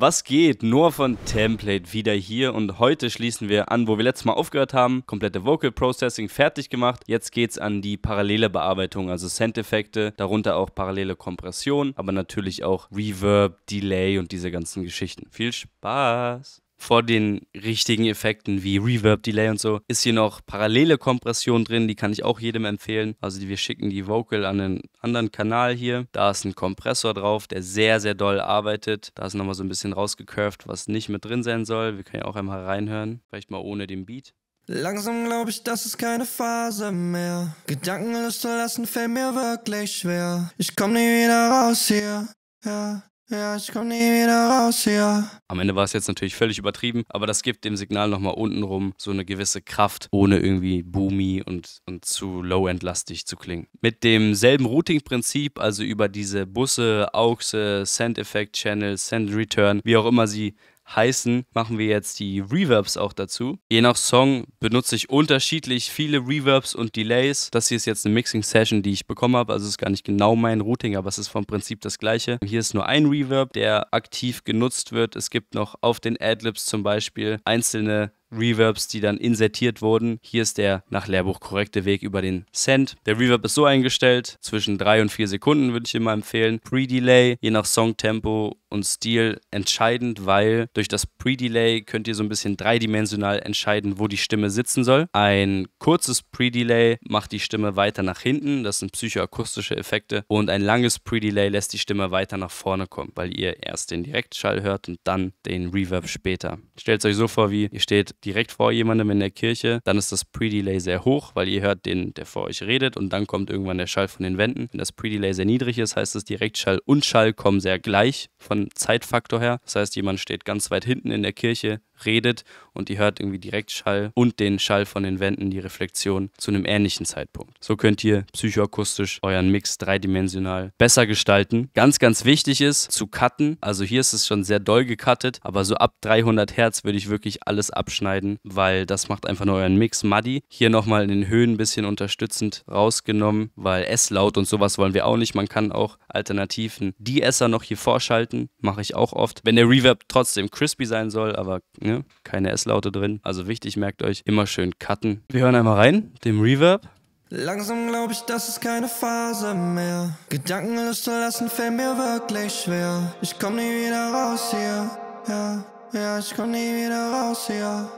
Was geht? Nur von Template wieder hier und heute schließen wir an, wo wir letztes Mal aufgehört haben. Komplette Vocal Processing fertig gemacht. Jetzt geht's an die parallele Bearbeitung, also Send-Effekte, darunter auch parallele Kompression, aber natürlich auch Reverb, Delay und diese ganzen Geschichten. Viel Spaß! vor den richtigen Effekten wie Reverb, Delay und so, ist hier noch parallele Kompression drin, die kann ich auch jedem empfehlen. Also wir schicken die Vocal an einen anderen Kanal hier. Da ist ein Kompressor drauf, der sehr, sehr doll arbeitet. Da ist nochmal so ein bisschen rausgecurved, was nicht mit drin sein soll. Wir können ja auch einmal reinhören, vielleicht mal ohne den Beat. Langsam glaube ich, das ist keine Phase mehr. Gedanken loszulassen fällt mir wirklich schwer. Ich komme nie wieder raus hier. Ja. Ja, ich komm nie wieder raus hier. Am Ende war es jetzt natürlich völlig übertrieben, aber das gibt dem Signal nochmal untenrum so eine gewisse Kraft, ohne irgendwie boomy und, und zu low-end-lastig zu klingen. Mit demselben Routing-Prinzip, also über diese Busse, AUXe, Send Effect Channel, Send Return, wie auch immer sie heißen, machen wir jetzt die Reverbs auch dazu. Je nach Song benutze ich unterschiedlich viele Reverbs und Delays. Das hier ist jetzt eine Mixing-Session, die ich bekommen habe. Also ist gar nicht genau mein Routing, aber es ist vom Prinzip das gleiche. Hier ist nur ein Reverb, der aktiv genutzt wird. Es gibt noch auf den Adlibs zum Beispiel einzelne Reverbs, die dann insertiert wurden. Hier ist der nach Lehrbuch korrekte Weg über den Send. Der Reverb ist so eingestellt, zwischen drei und vier Sekunden würde ich immer empfehlen. Pre-Delay, je nach Songtempo und Stil entscheidend, weil durch das Pre-Delay könnt ihr so ein bisschen dreidimensional entscheiden, wo die Stimme sitzen soll. Ein kurzes Pre-Delay macht die Stimme weiter nach hinten, das sind psychoakustische Effekte, und ein langes Pre-Delay lässt die Stimme weiter nach vorne kommen, weil ihr erst den Direktschall hört und dann den Reverb später. Stellt euch so vor, wie ihr steht direkt vor jemandem in der Kirche, dann ist das Pre-Delay sehr hoch, weil ihr hört den, der vor euch redet und dann kommt irgendwann der Schall von den Wänden. Wenn das Pre-Delay sehr niedrig ist, heißt es, Direktschall und Schall kommen sehr gleich von Zeitfaktor her. Das heißt, jemand steht ganz weit hinten in der Kirche, redet und ihr hört irgendwie direkt Schall und den Schall von den Wänden, die Reflexion zu einem ähnlichen Zeitpunkt. So könnt ihr psychoakustisch euren Mix dreidimensional besser gestalten. Ganz, ganz wichtig ist zu cutten. Also hier ist es schon sehr doll gecuttet, aber so ab 300 Hertz würde ich wirklich alles abschneiden, weil das macht einfach nur euren Mix muddy. Hier nochmal in den Höhen ein bisschen unterstützend rausgenommen, weil S-Laut und sowas wollen wir auch nicht. Man kann auch alternativen Die Esser noch hier vorschalten, mache ich auch oft. Wenn der Reverb trotzdem crispy sein soll, aber ne, ne? Keine S-Laute drin. Also wichtig, merkt euch, immer schön cutten. Wir hören einmal rein, dem Reverb. Langsam glaube ich, das ist keine Phase mehr. Gedanken loszulassen fällt mir wirklich schwer. Ich komm nie wieder raus hier. Ja, ja, ich komm nie wieder raus hier.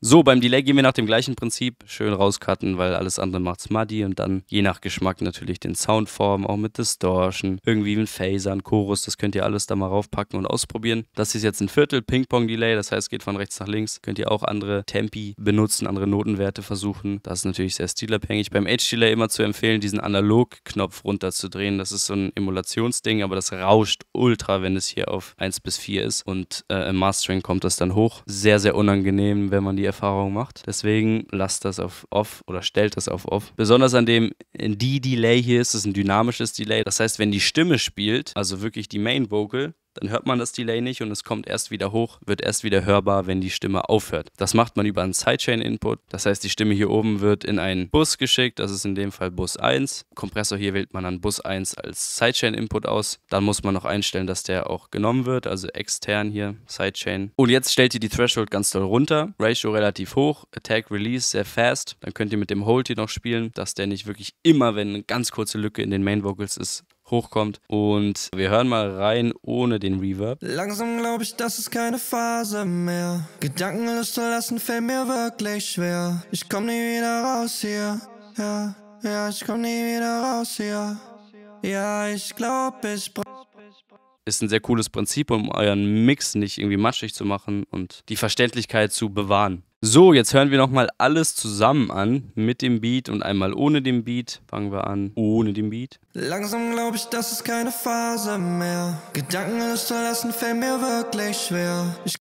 So, beim Delay gehen wir nach dem gleichen Prinzip. Schön rauscutten, weil alles andere macht's muddy. und dann je nach Geschmack natürlich den Soundform, auch mit Distortion, irgendwie mit Phasern, Chorus, das könnt ihr alles da mal raufpacken und ausprobieren. Das ist jetzt ein Viertel Ping-Pong-Delay, das heißt, geht von rechts nach links. Könnt ihr auch andere Tempi benutzen, andere Notenwerte versuchen. Das ist natürlich sehr stilabhängig. Beim Edge-Delay immer zu empfehlen, diesen Analog-Knopf runterzudrehen. Das ist so ein Emulationsding, aber das rauscht ultra, wenn es hier auf 1 bis 4 ist und äh, im Mastering kommt das dann hoch. Sehr, sehr unangenehm, wenn man die Erfahrung macht. Deswegen lasst das auf off oder stellt das auf off. Besonders an dem in D-Delay hier ist es ein dynamisches Delay. Das heißt, wenn die Stimme spielt, also wirklich die Main Vocal, dann hört man das Delay nicht und es kommt erst wieder hoch, wird erst wieder hörbar, wenn die Stimme aufhört. Das macht man über einen Sidechain-Input. Das heißt, die Stimme hier oben wird in einen Bus geschickt, das ist in dem Fall Bus 1. Kompressor hier wählt man dann Bus 1 als Sidechain-Input aus. Dann muss man noch einstellen, dass der auch genommen wird, also extern hier, Sidechain. Und jetzt stellt ihr die Threshold ganz doll runter, Ratio relativ hoch, Attack Release sehr fast. Dann könnt ihr mit dem Hold hier noch spielen, dass der nicht wirklich immer, wenn eine ganz kurze Lücke in den Main Vocals ist, hochkommt. Und wir hören mal rein ohne den Reverb. Langsam glaube ich, das ist keine Phase mehr. Gedankenlos zu fällt mir wirklich schwer. Ich komm nie wieder raus hier. Ja, ja, ich komm nie wieder raus hier. Ja, ich glaub, ich brauch ist ein sehr cooles Prinzip, um euren Mix nicht irgendwie matschig zu machen und die Verständlichkeit zu bewahren. So, jetzt hören wir nochmal alles zusammen an, mit dem Beat und einmal ohne den Beat. Fangen wir an, ohne den Beat. Langsam glaube ich, das ist keine Phase mehr. Gedanken loszulassen fällt mir wirklich schwer. Ich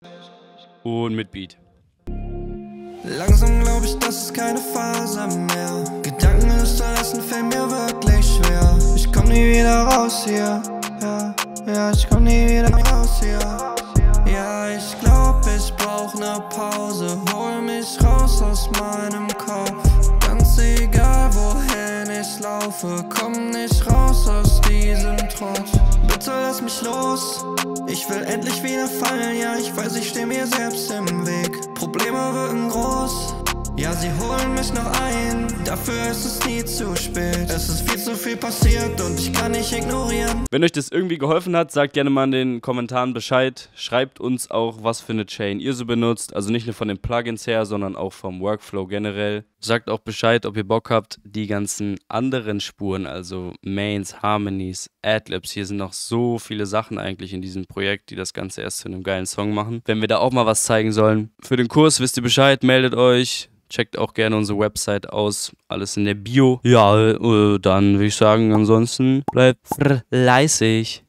und mit Beat. Langsam glaube ich, das ist keine Phase mehr. Gedanken loszulassen fällt mir wirklich schwer. Ich komm nie wieder raus hier. Ja, ja, ich komm nie wieder ich raus aus meinem Kopf. Ganz egal, wohin ich laufe, komm nicht raus aus diesem Trott. Bitte lass mich los, ich will endlich wieder fallen. Ja, ich weiß, ich steh mir selbst im Weg. Probleme wirken groß. Ja, sie holen mich noch ein, dafür ist es nie zu spät. Es ist viel zu viel passiert und ich kann nicht ignorieren. Wenn euch das irgendwie geholfen hat, sagt gerne mal in den Kommentaren Bescheid. Schreibt uns auch, was für eine Chain ihr so benutzt. Also nicht nur von den Plugins her, sondern auch vom Workflow generell. Sagt auch Bescheid, ob ihr Bock habt, die ganzen anderen Spuren, also Mains, Harmonies, Adlibs. Hier sind noch so viele Sachen eigentlich in diesem Projekt, die das Ganze erst zu einem geilen Song machen. Wenn wir da auch mal was zeigen sollen. Für den Kurs wisst ihr Bescheid, meldet euch. Checkt auch gerne unsere Website aus. Alles in der Bio. Ja, dann würde ich sagen, ansonsten bleibt fleißig.